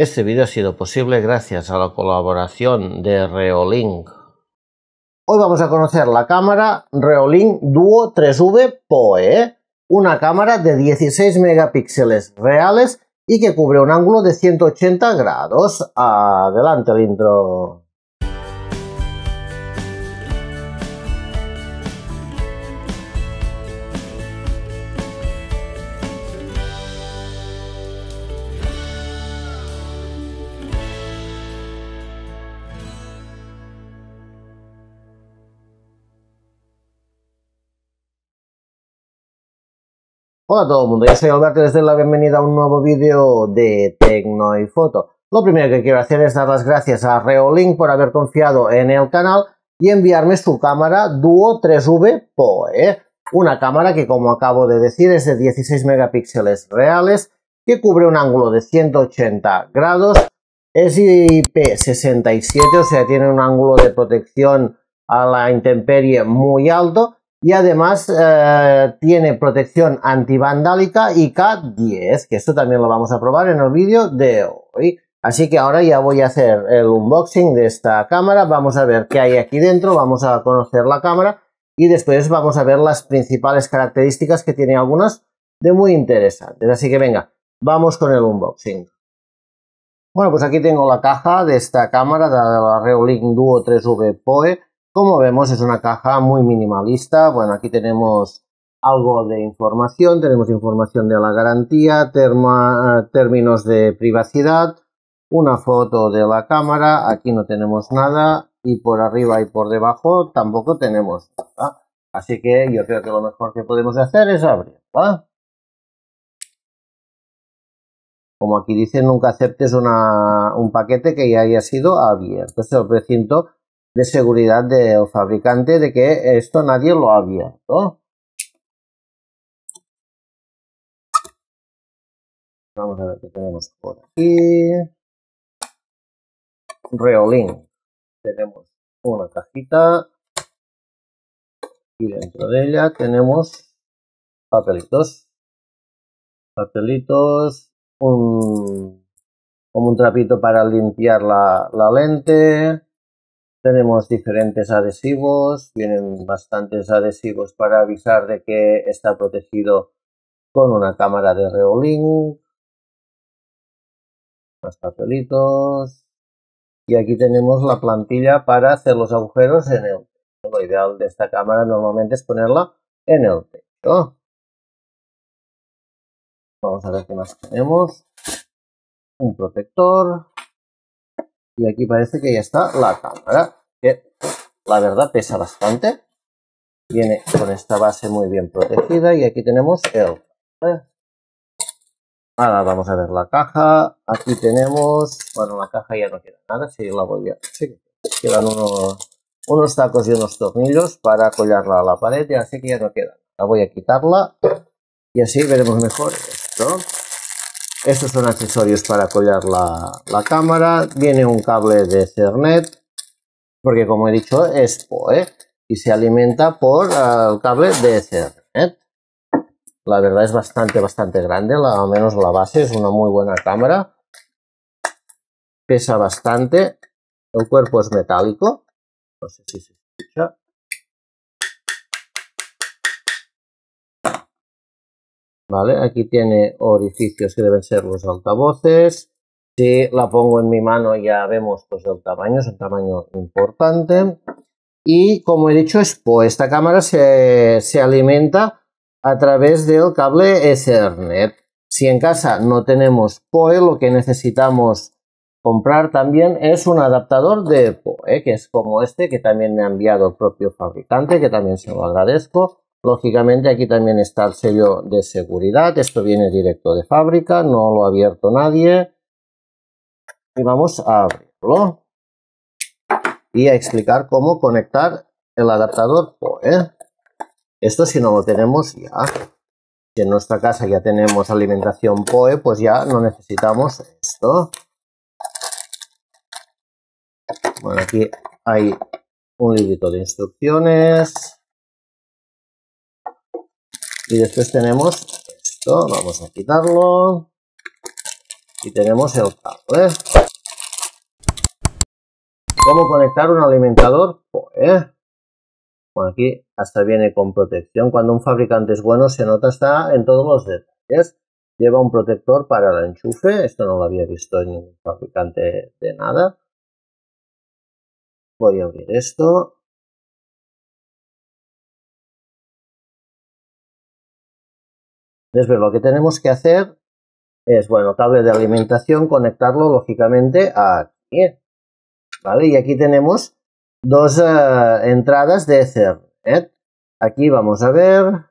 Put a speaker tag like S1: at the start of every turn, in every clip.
S1: Este video ha sido posible gracias a la colaboración de Reolink. Hoy vamos a conocer la cámara Reolink Duo 3V PoE, ¿eh? una cámara de 16 megapíxeles reales y que cubre un ángulo de 180 grados. Adelante el intro.
S2: Hola a todo el mundo, yo soy Alberto y les doy la bienvenida a un nuevo vídeo de Tecno
S1: y Foto. Lo primero que quiero hacer es dar las gracias a Reolink por haber confiado en el canal y enviarme su cámara Duo 3V Poe. Una cámara que, como acabo de decir, es de 16 megapíxeles reales, que cubre un ángulo de 180 grados, es IP67, o sea, tiene un ángulo de protección a la intemperie muy alto y además eh, tiene protección antivandálica y K10, que esto también lo vamos a probar en el vídeo de hoy. Así que ahora ya voy a hacer el unboxing de esta cámara, vamos a ver qué hay aquí dentro, vamos a conocer la cámara y después vamos a ver las principales características que tiene algunas de muy interesantes. Así que venga, vamos con el unboxing. Bueno, pues aquí tengo la caja de esta cámara, de la Reolink Duo 3V Poe como vemos es una caja muy minimalista. Bueno, aquí tenemos algo de información, tenemos información de la garantía, eh, términos de privacidad, una foto de la cámara, aquí no tenemos nada y por arriba y
S2: por debajo tampoco tenemos nada. Así que yo creo que lo mejor que podemos hacer es abrir Como aquí dice, nunca
S1: aceptes una, un paquete que ya haya sido abierto. es el de seguridad
S2: del fabricante de que esto nadie lo ha abierto. Vamos a ver qué tenemos por aquí. Reolink. Tenemos una cajita y dentro de ella tenemos papelitos. Papelitos, un,
S1: como un trapito para limpiar la lente, tenemos diferentes
S2: adhesivos, vienen bastantes adhesivos para avisar de que está protegido con una cámara de Reolink, más papelitos, y aquí tenemos la plantilla para hacer los agujeros en el techo. Lo ideal de esta cámara normalmente es ponerla en el techo. Vamos a ver qué más tenemos. Un protector. Y aquí parece que ya está la cámara, que
S1: la verdad pesa bastante. Viene con esta base muy bien protegida y aquí tenemos el... Eh. Ahora vamos a ver la caja. Aquí tenemos... Bueno, la caja ya no queda nada, si la voy a... Sí, quedan unos, unos tacos y unos tornillos para collarla a la pared, y así que ya no queda. La voy a quitarla y así veremos mejor esto. Estos son accesorios para colgar la, la cámara. Viene un cable de Ethernet, porque como he dicho es PoE y se alimenta por eh, el cable de Ethernet. La verdad es bastante, bastante grande, al menos la base es una muy buena cámara.
S2: Pesa bastante, el cuerpo es metálico, no sé si se escucha. Aquí tiene orificios que deben ser los altavoces.
S1: Si la pongo en mi mano ya vemos pues el tamaño, es un tamaño importante. Y como he dicho, es, pues, esta cámara se, se, alimenta a través del cable Ethernet. Si en casa no tenemos PoE, lo que necesitamos comprar también es un adaptador de PoE, que es como este, que también me ha enviado el propio fabricante, que también se lo agradezco Lógicamente aquí también está el sello de seguridad, esto viene directo de fábrica, no lo ha abierto nadie. Y vamos a abrirlo y a explicar cómo conectar el adaptador PoE. Esto si no lo tenemos ya. Si en nuestra casa ya tenemos alimentación PoE, pues ya no necesitamos esto.
S2: Bueno, aquí hay un librito de instrucciones y después tenemos esto, vamos a quitarlo. Y tenemos el
S1: cable. ¿eh? ¿Cómo conectar un alimentador? Pues, bueno, aquí hasta viene con protección. Cuando un fabricante es bueno se nota
S2: está en todos los detalles. Lleva un protector para el enchufe. Esto no lo había visto en ningún fabricante de nada. Voy a abrir esto. Entonces, lo que tenemos que hacer es, bueno, cable de alimentación, conectarlo
S1: lógicamente a aquí. ¿Vale? Y aquí tenemos dos eh, entradas de Ethernet. Aquí vamos a ver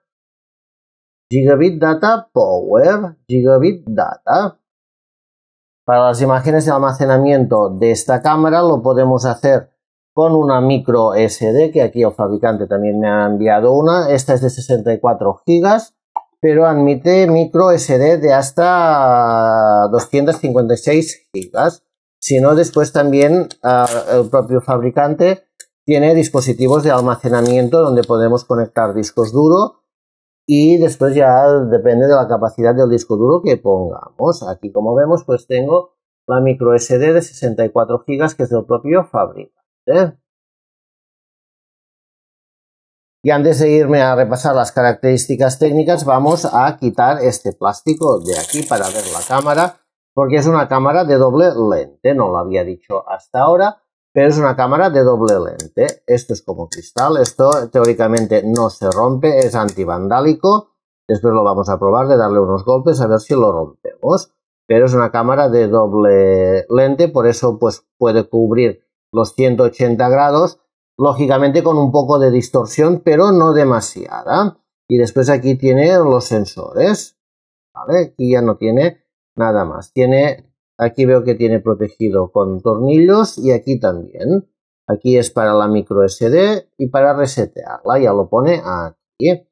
S1: Gigabit Data Power, Gigabit Data. Para las imágenes de almacenamiento de esta cámara lo podemos hacer con una micro SD, que aquí el fabricante también me ha enviado una. Esta es de 64 gigas pero admite micro SD de hasta 256 GB. Si no, después también ah, el propio fabricante tiene dispositivos de almacenamiento donde podemos conectar discos duro y después ya depende de la capacidad del disco duro que pongamos. Aquí como vemos pues tengo la micro SD de 64 GB que es del propio fabricante. Y antes de irme a repasar las características técnicas, vamos a quitar este plástico de aquí para ver la cámara, porque es una cámara de doble lente, no lo había dicho hasta ahora, pero es una cámara de doble lente. Esto es como cristal, esto teóricamente no se rompe, es antivandálico. Después lo vamos a probar de darle unos golpes a ver si lo rompemos. Pero es una cámara de doble lente, por eso pues, puede cubrir los 180 grados lógicamente con un poco de distorsión, pero no demasiada. Y después aquí tiene los sensores, ¿vale? Aquí ya no tiene nada más. Tiene, aquí veo que tiene protegido con tornillos y aquí también. Aquí es para la micro SD y para resetearla, ya lo pone aquí.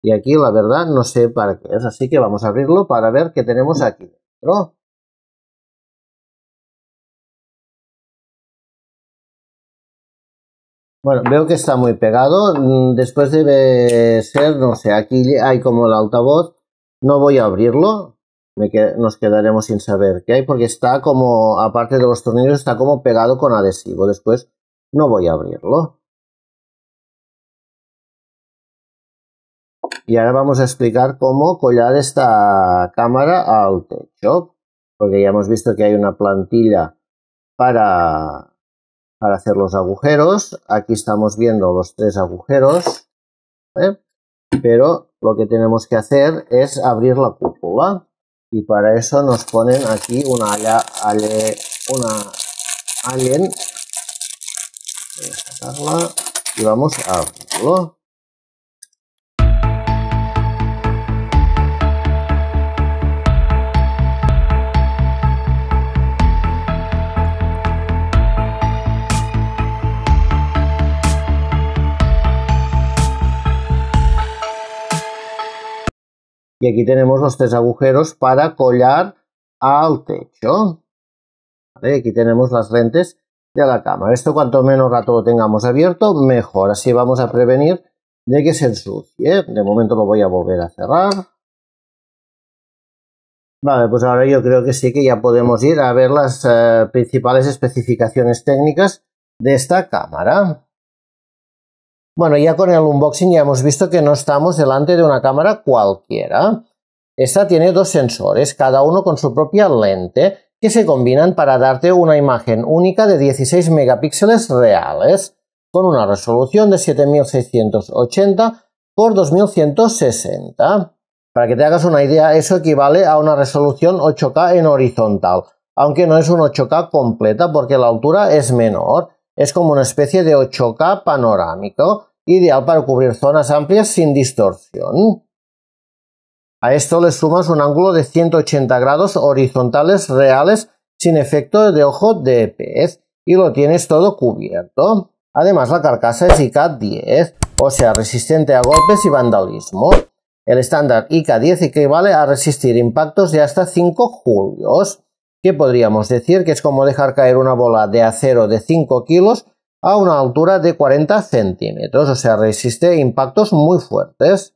S1: Y aquí la verdad no
S2: sé para qué es, así que vamos a abrirlo para ver qué tenemos aquí dentro. Bueno, veo que está muy pegado. Mm, después debe ser, no sé, aquí hay como el
S1: altavoz. No voy a abrirlo. nos quedaremos sin saber qué hay porque está
S2: como, aparte de los tornillos, está como pegado con adhesivo. Después no voy a abrirlo. Y ahora vamos a explicar cómo collar esta cámara al techo. Porque ya hemos visto que hay
S1: una plantilla para para hacer los agujeros. Aquí estamos viendo los tres agujeros, ¿eh? pero lo que tenemos que hacer es abrir la cúpula y para eso nos ponen aquí una, una alien. y vamos a abrirlo. Y aquí tenemos los tres agujeros para collar al techo. Aquí tenemos las lentes de la cámara. Esto cuanto menos rato lo tengamos abierto, mejor. Así vamos a prevenir de que se ensucie. De momento lo voy a volver a cerrar. Vale, pues ahora yo creo que sí que ya podemos ir a ver las eh, principales especificaciones técnicas de esta cámara. Bueno, ya con el unboxing ya hemos visto que no estamos delante de una cámara cualquiera. Esta tiene dos sensores, cada uno con su propia lente, que se combinan para darte una imagen única de 16 megapíxeles reales, con una resolución de 7680 por 2160. Para que te hagas una idea, eso equivale a una resolución 8K en horizontal, aunque no es un 8K completa porque la altura es menor, es como una especie de 8K panorámico, ideal para cubrir zonas amplias sin distorsión. A esto le sumas un ángulo de 180 grados horizontales reales sin efecto de ojo de pez y lo tienes todo cubierto. Además la carcasa es IK10, o sea resistente a golpes y vandalismo. El estándar IK10 equivale a resistir impactos de hasta 5 julios, que podríamos decir que es como dejar caer una bola de acero de 5 kilos a una altura de 40 centímetros, o sea, resiste impactos muy fuertes.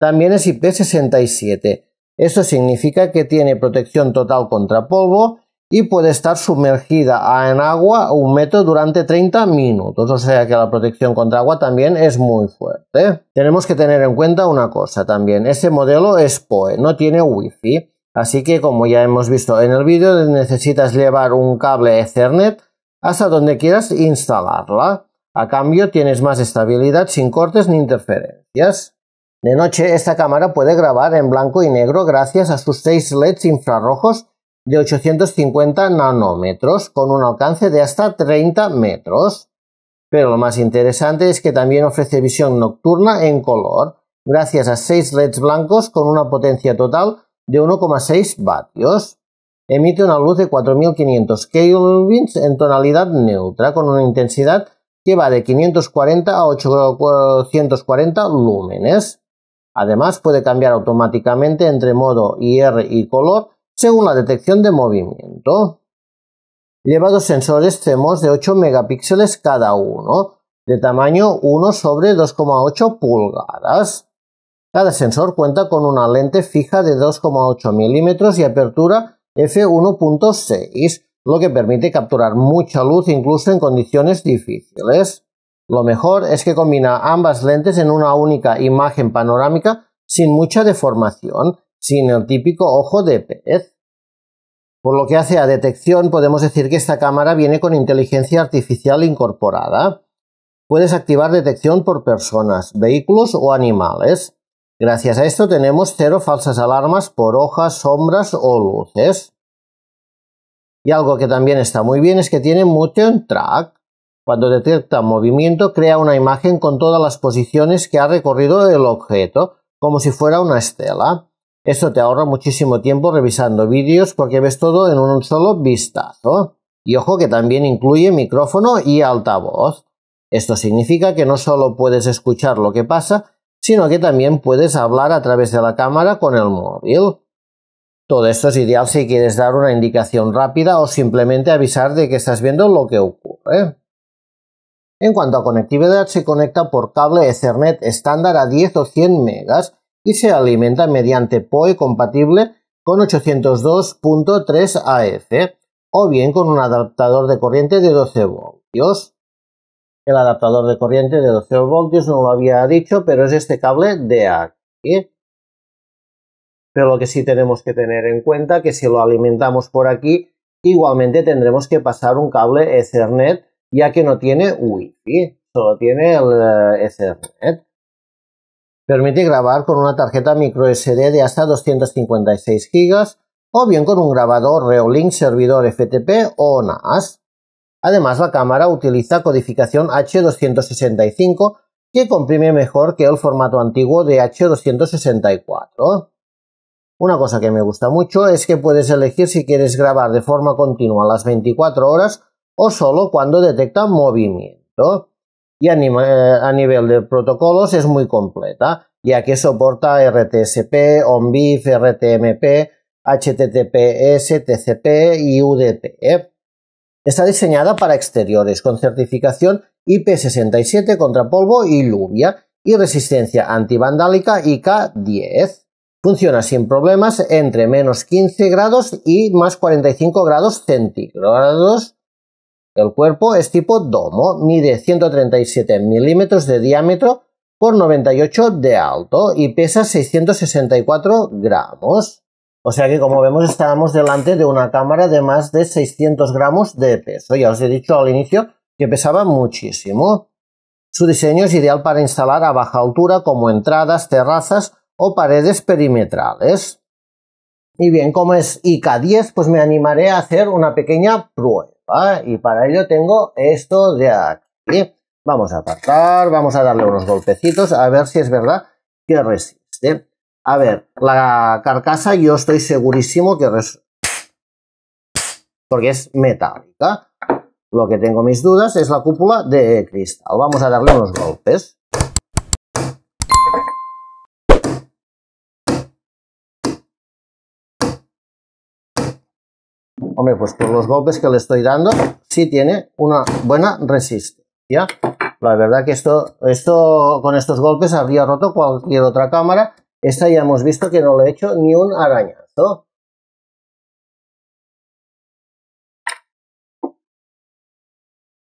S1: También es IP67. Esto significa que tiene protección total contra polvo y puede estar sumergida en agua un metro durante 30 minutos, o sea que la protección contra agua también es muy fuerte. Tenemos que tener en cuenta una cosa también, este modelo es PoE, no tiene wifi, así que como ya hemos visto en el vídeo necesitas llevar un cable Ethernet hasta donde quieras instalarla. A cambio tienes más estabilidad sin cortes ni interferencias. De noche esta cámara puede grabar en blanco y negro gracias a sus 6 LEDs infrarrojos de 850 nanómetros con un alcance de hasta 30 metros. Pero lo más interesante es que también ofrece visión nocturna en color gracias a 6 LEDs blancos con una potencia total de 1,6 vatios. Emite una luz de 4500 Kelvin en tonalidad neutra con una intensidad que va de 540 a 840 lúmenes. Además puede cambiar automáticamente entre modo IR y color según la detección de movimiento. Lleva dos sensores CMOS de 8 megapíxeles cada uno, de tamaño 1 sobre 2,8 pulgadas. Cada sensor cuenta con una lente fija de 2,8 milímetros y apertura F1.6, lo que permite capturar mucha luz incluso en condiciones difíciles. Lo mejor es que combina ambas lentes en una única imagen panorámica sin mucha deformación, sin el típico ojo de pez. Por lo que hace a detección, podemos decir que esta cámara viene con inteligencia artificial incorporada. Puedes activar detección por personas, vehículos o animales. Gracias a esto tenemos cero falsas alarmas por hojas, sombras o luces. Y algo que también está muy bien es que tiene Motion Track. Cuando detecta movimiento crea una imagen con todas las posiciones que ha recorrido el objeto, como si fuera una estela. Esto te ahorra muchísimo tiempo revisando vídeos porque ves todo en un solo vistazo. Y ojo que también incluye micrófono y altavoz. Esto significa que no solo puedes escuchar lo que pasa, sino que también puedes hablar a través de la cámara con el móvil. Todo esto es ideal si quieres dar una indicación rápida o simplemente avisar de que estás viendo lo que ocurre. En cuanto a conectividad, se conecta por cable Ethernet estándar a 10 o 100 megas y se alimenta mediante PoE compatible con 802.3 AF o bien con un adaptador de corriente de 12 voltios el adaptador de corriente de 12 voltios, no lo había dicho, pero es este cable de aquí. Pero lo que sí tenemos que tener en cuenta que si lo alimentamos por aquí, igualmente tendremos que pasar un cable Ethernet, ya que no tiene Wi-Fi, solo tiene el eh, Ethernet. Permite grabar con una tarjeta micro SD de hasta 256 GB o bien con un grabador Reolink servidor FTP o NAS. Además, la cámara utiliza codificación H265 que comprime mejor que el formato antiguo de H264. Una cosa que me gusta mucho es que puedes elegir si quieres grabar de forma continua las 24 horas o solo cuando detecta movimiento. Y eh, a, nivel de protocolos es muy completa, ya que soporta RTSP, ONVIF, RTMP, HTTPS, TCP y UDP. Está diseñada para exteriores con certificación IP67 contra polvo y lluvia y resistencia antivandálica IK10. Funciona sin problemas entre menos 15 grados y más 45 grados centígrados. El cuerpo es tipo domo, mide 137 milímetros de diámetro por 98 de alto y pesa 664 gramos. O sea que, como vemos, estábamos delante de una cámara de más de 600 gramos de peso. Ya os he dicho al inicio que pesaba muchísimo. Su diseño es ideal para instalar a baja altura como entradas, terrazas o paredes perimetrales. Y bien, como es IK10, pues me animaré a hacer una pequeña prueba. Y para ello tengo esto de aquí. Vamos a apartar, vamos a darle unos golpecitos a ver si es verdad que resiste. A ver, la carcasa yo estoy segurísimo que... Res... Porque es metálica. Lo que tengo mis dudas es la cúpula de cristal. Vamos a
S2: darle unos golpes. Hombre, pues por
S1: los golpes que le estoy dando, sí tiene una buena resistencia. La verdad que esto, esto con estos golpes habría roto cualquier otra cámara esta ya hemos
S2: visto que no lo he hecho ni un arañazo.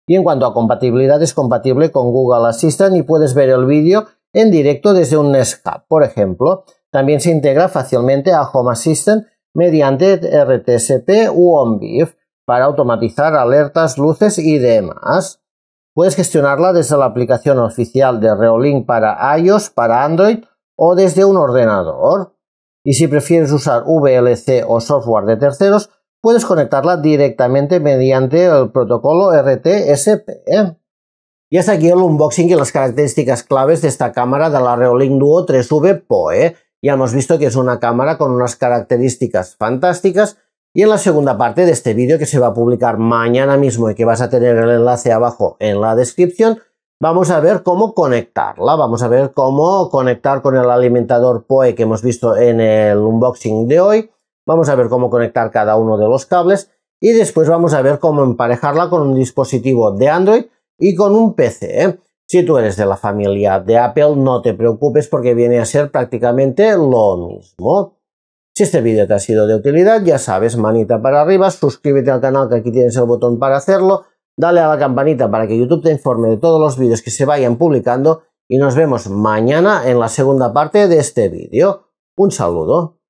S2: Y en cuanto a compatibilidad, es compatible con
S1: Google Assistant y puedes ver el vídeo en directo desde un Nest por ejemplo. También se integra fácilmente a Home Assistant mediante RTSP u ONVIF para automatizar alertas, luces y demás. Puedes gestionarla desde la aplicación oficial de Reolink para iOS, para Android o desde un ordenador. Y si prefieres usar VLC o software de terceros, puedes conectarla directamente mediante el protocolo RTSP. Y hasta aquí el unboxing y las características claves de esta cámara de la Reolink Duo 3V PoE. Ya hemos visto que es una cámara con unas características fantásticas y en la segunda parte de este vídeo que se va a publicar mañana mismo y que vas a tener el enlace abajo en la descripción, Vamos a ver cómo conectarla, vamos a ver cómo conectar con el alimentador POE que hemos visto en el unboxing de hoy. Vamos a ver cómo conectar cada uno de los cables y después vamos a ver cómo emparejarla con un dispositivo de Android y con un PC. ¿eh? Si tú eres de la familia de Apple, no te preocupes porque viene a ser prácticamente lo mismo. Si este vídeo te ha sido de utilidad, ya sabes, manita para arriba, suscríbete al canal que aquí tienes el botón para hacerlo, dale a la campanita para que YouTube te informe de todos los vídeos que se vayan publicando y nos vemos mañana en la segunda parte de este vídeo. Un saludo.